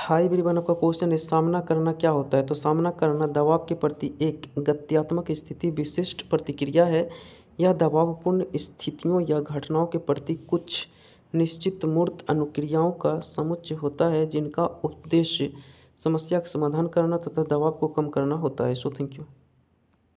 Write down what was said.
hi everyone आपका question है सामना करना क्या होता है तो सामना करना दबाव के प्रति एक गत्यात्मक स्थिति विशिष्ट प्रतिक्रिया है यह दबावपूर्ण स्थितियों या घटनाओं के प्रति कुछ निश्चित मूर्त अनुक्रियाओं का समुच्चय होता है जिनका उद्देश्य समस्या का समाधान करना तथा दबाव को कम करना होता है सो थैंक यू